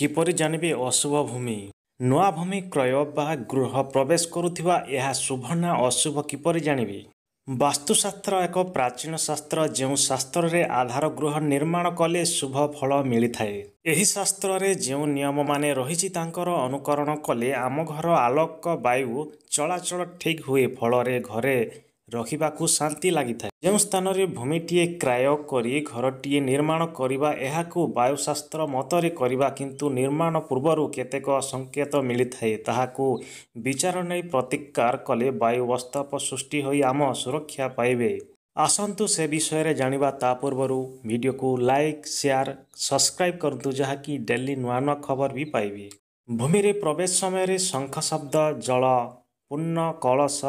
କିପରି ଜାଣିବେ ଅଶୁଭ ଭୂମି ନୂଆ ଭୂମି କ୍ରୟ ବା ଗୃହ ପ୍ରବେଶ କରୁଥିବା ଏହା ଶୁଭ ନା ଅଶୁଭ କିପରି ଜାଣିବେ ବାସ୍ତୁଶାସ୍ତ୍ର ଏକ ପ୍ରାଚୀନ ଶାସ୍ତ୍ର ଯେଉଁ ଶାସ୍ତ୍ରରେ ଆଧାର ଗୃହ ନିର୍ମାଣ କଲେ ଶୁଭ ଫଳ ମିଳିଥାଏ ଏହି ଶାସ୍ତ୍ରରେ ଯେଉଁ ନିୟମମାନେ ରହିଛି ତାଙ୍କର ଅନୁକରଣ କଲେ ଆମ ଘର ଆଲୋକ ବାୟୁ ଚଳାଚଳ ଠିକ୍ ହୁଏ ଫଳରେ ଘରେ ରଖିବାକୁ ଶାନ୍ତି ଲାଗିଥାଏ ଯେଉଁ ସ୍ଥାନରେ ଭୂମିଟିଏ କ୍ରୟ କରି ଘରଟିଏ ନିର୍ମାଣ କରିବା ଏହାକୁ ବାୟୁଶାସ୍ତ୍ର ମତରେ କରିବା କିନ୍ତୁ ନିର୍ମାଣ ପୂର୍ବରୁ କେତେକ ସଂକେତ ମିଳିଥାଏ ତାହାକୁ ବିଚାର ନେଇ ପ୍ରତିକାର କଲେ ବାୟୁ ବସ୍ତବ ସୃଷ୍ଟି ହୋଇ ଆମ ସୁରକ୍ଷା ପାଇବେ ଆସନ୍ତୁ ସେ ବିଷୟରେ ଜାଣିବା ତା ପୂର୍ବରୁ ଭିଡ଼ିଓକୁ ଲାଇକ୍ ସେୟାର ସବସ୍କ୍ରାଇବ୍ କରନ୍ତୁ ଯାହାକି ଡେଲି ନୂଆ ନୂଆ ଖବର ବି ପାଇବେ ଭୂମିରେ ପ୍ରବେଶ ସମୟରେ ଶଙ୍ଖ ଶବ୍ଦ ଜଳ ପୂର୍ଣ୍ଣ କଳସ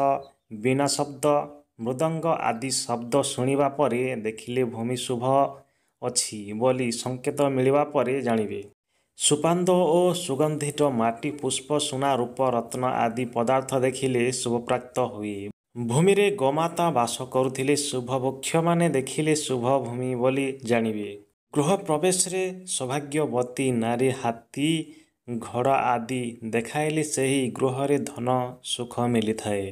ବିନା ଶବ୍ଦ ମୃଦଙ୍ଗ ଆଦି ଶବ୍ଦ ଶୁଣିବା ପରେ ଦେଖିଲେ ଭୂମି ଶୁଭ ଅଛି ବୋଲି ସଙ୍କେତ ମିଳିବା ପରେ ଜାଣିବେ ସୁପାନ୍ଦ ଓ ସୁଗନ୍ଧିତ ମାଟି ପୁଷ୍ପ ସୁନା ରୂପ ରତ୍ନ ଆଦି ପଦାର୍ଥ ଦେଖିଲେ ଶୁଭପ୍ରାପ୍ତ ହୁଏ ଭୂମିରେ ଗୋମାତା ବାସ କରୁଥିଲେ ଶୁଭ ବୃକ୍ଷମାନେ ଦେଖିଲେ ଶୁଭ ଭୂମି ବୋଲି ଜାଣିବେ ଗୃହ ପ୍ରବେଶରେ ସୌଭାଗ୍ୟବତୀ ନାରୀ ହାତୀ ଘୋଡ଼ ଆଦି ଦେଖାଇଲେ ସେହି ଗୃହରେ ଧନ ସୁଖ ମିଳିଥାଏ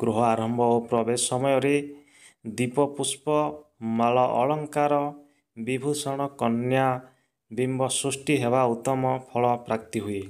ଗୃହ ଆରମ୍ଭ ଓ ପ୍ରବେଶ ସମୟରେ ଦୀପ ପୁଷ୍ପ ମାଳ ଅଳଙ୍କାର ବିଭୂଷଣ କନ୍ୟା ବିମ୍ବ ସୃଷ୍ଟି ହେବା ଉତ୍ତମ ଫଳ ପ୍ରାପ୍ତି ହୁଏ